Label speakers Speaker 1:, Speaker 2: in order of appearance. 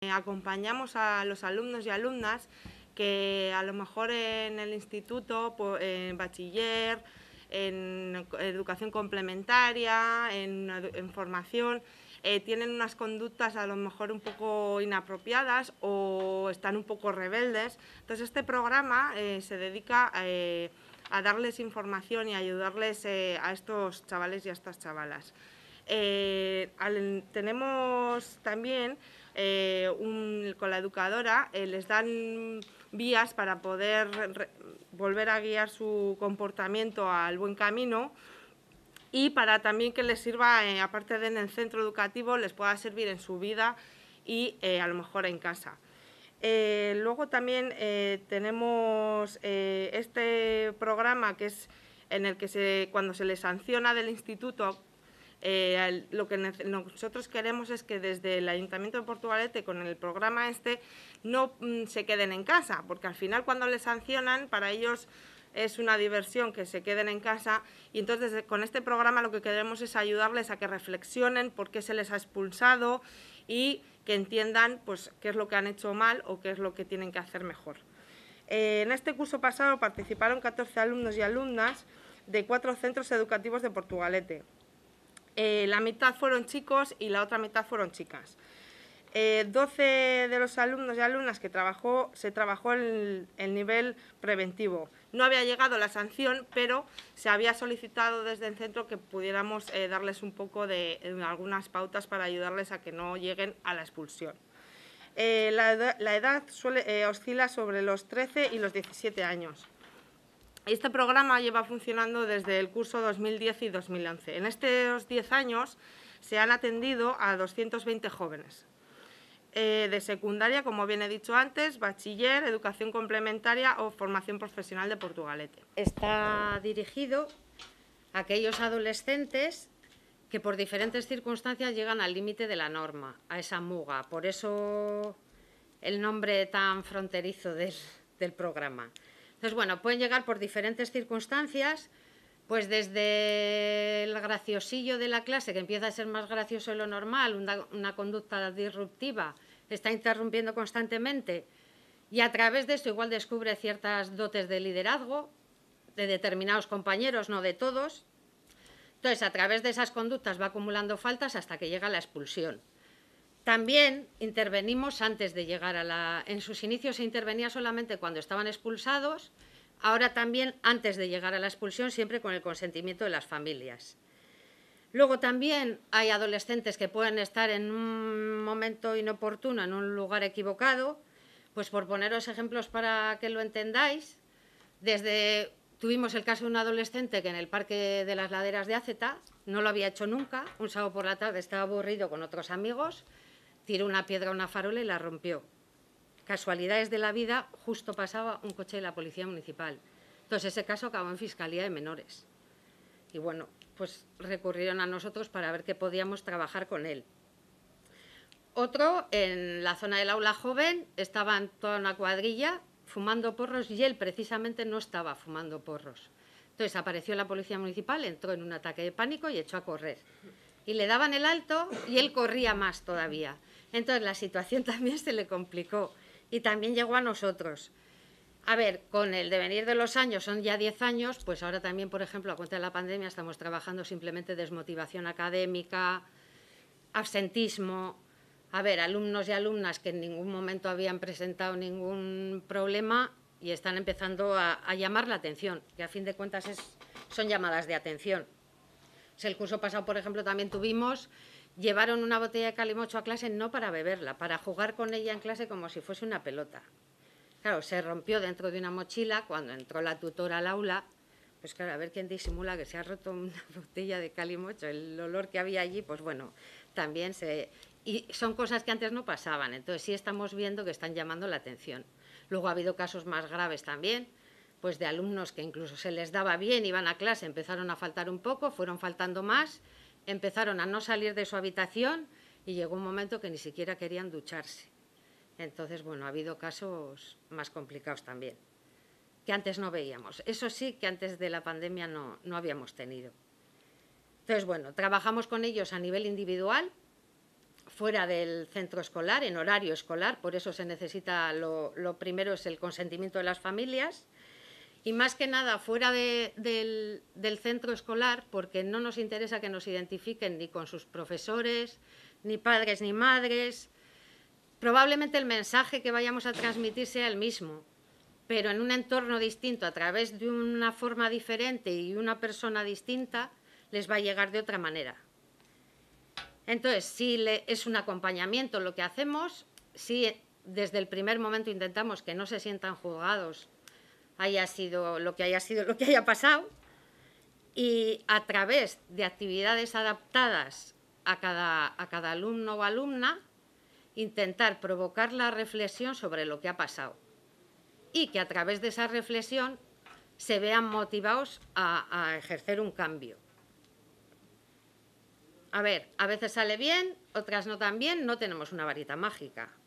Speaker 1: Eh, acompañamos a los alumnos y alumnas que a lo mejor en el instituto, en bachiller, en educación complementaria, en, formación, eh, tienen unas conductas a lo mejor un poco inapropiadas o están un poco rebeldes. Entonces este programa eh, se dedica a darles información y ayudarles a estos chavales y a estas chavalas. tenemos también eh, con la educadora, eh, les dan vías para poder volver a guiar su comportamiento al buen camino y para también que les sirva, eh, aparte de en el centro educativo, les pueda servir en su vida y a lo mejor en casa. luego también tenemos este programa que es en el que se, cuando se les sanciona del instituto eh, lo que nosotros queremos es que desde el Ayuntamiento de Portugalete con el programa este no mm, se queden en casa, porque al final cuando les sancionan para ellos es una diversión que se queden en casa y entonces eh, con este programa lo que queremos es ayudarles a que reflexionen por qué se les ha expulsado y que entiendan pues, qué es lo que han hecho mal o qué es lo que tienen que hacer mejor. Eh, en este curso pasado participaron 14 alumnos y alumnas de cuatro centros educativos de Portugalete. Eh, la mitad fueron chicos y la otra mitad fueron chicas. 12 eh, de los alumnos y alumnas que trabajó, se trabajó en el nivel preventivo. No había llegado la sanción, pero se había solicitado desde el centro que pudiéramos eh, darles un poco de, algunas pautas para ayudarles a que no lleguen a la expulsión. la, edad oscila sobre los 13 y los 17 años. Este programa lleva funcionando desde el curso 2010 y 2011. En estos 10 años se han atendido a 220 jóvenes. Eh, de secundaria, como bien he dicho antes, bachiller, educación complementaria o formación profesional
Speaker 2: de Portugalete. Está dirigido a aquellos adolescentes que por diferentes circunstancias llegan al límite de la norma, a esa muga. Por eso el nombre tan fronterizo del programa. Entonces, bueno, pueden llegar por diferentes circunstancias, pues desde el graciosillo de la clase, que empieza a ser más gracioso de lo normal, una, conducta disruptiva, está interrumpiendo constantemente, y a través de eso igual descubre ciertas dotes de liderazgo de determinados compañeros, no de todos. Entonces, a través de esas conductas va acumulando faltas hasta que llega la expulsión. También intervenimos antes de llegar a la... En sus inicios se intervenía solamente cuando estaban expulsados, ahora también antes de llegar a la expulsión, siempre con el consentimiento de las familias. Luego también hay adolescentes que pueden estar en un momento inoportuno, en un lugar equivocado, pues por poneros ejemplos para que lo entendáis, desde tuvimos el caso de un adolescente que en el parque de las laderas de Aceta no lo había hecho nunca, un sábado por la tarde estaba aburrido con otros amigos, tiró una piedra a una farola y la rompió. Casualidades de la vida, justo pasaba un coche de la Policía Municipal. Entonces ese caso acabó en Fiscalía de Menores. Y bueno, pues recurrieron a nosotros para ver qué podíamos trabajar con él. Otro, en la zona del aula joven, en toda una cuadrilla fumando porros y él precisamente no estaba fumando porros. Entonces apareció la policía municipal, entró en un ataque de pánico y echó a correr. Y le daban el alto y él corría más todavía. Entonces la situación también se le complicó y también llegó a nosotros. A ver, con el devenir de los años, son ya 10 años, pues ahora también, por ejemplo, a cuenta de la pandemia, estamos trabajando simplemente desmotivación académica, absentismo. A ver, alumnos y alumnas que en ningún momento habían presentado ningún problema y están empezando a, llamar la atención, que a fin de cuentas son llamadas de atención. el curso pasado, por ejemplo, también tuvimos llevaron una botella de calimocho a clase no para beberla, para jugar con ella en clase como si fuese una pelota. Claro, se rompió dentro de una mochila cuando entró la tutora al aula. Pues claro, a ver quién disimula que se ha roto una botella de calimocho. El olor que había allí, pues bueno, también se... Y son cosas que antes no pasaban, entonces sí estamos viendo que están llamando la atención. Luego ha habido casos más graves también, pues de alumnos que incluso se les daba bien, iban a clase, empezaron a faltar un poco, fueron faltando más, empezaron a no salir de su habitación y llegó un momento que ni siquiera querían ducharse. Entonces, bueno, ha habido casos más complicados también, que antes no veíamos. Eso sí, que antes de la pandemia no, no habíamos tenido. Entonces, bueno, trabajamos con ellos a nivel individual, fuera del centro escolar, en horario escolar, por eso se necesita, lo, lo primero es el consentimiento de las familias, y más que nada fuera del, centro escolar, porque no nos interesa que nos identifiquen ni con sus profesores, ni padres ni madres. Probablemente el mensaje que vayamos a transmitir sea el mismo, pero en un entorno distinto, a través de una forma diferente y una persona distinta, les va a llegar de otra manera. Entonces, si es un acompañamiento lo que hacemos, si desde el primer momento intentamos que no se sientan juzgados haya sido lo que haya sido lo que haya pasado, y a través de actividades adaptadas a cada, a cada alumno o alumna, intentar provocar la reflexión sobre lo que ha pasado y que a través de esa reflexión se vean motivados a, a ejercer un cambio. A ver, a veces sale bien, otras no tan bien, no tenemos una varita mágica.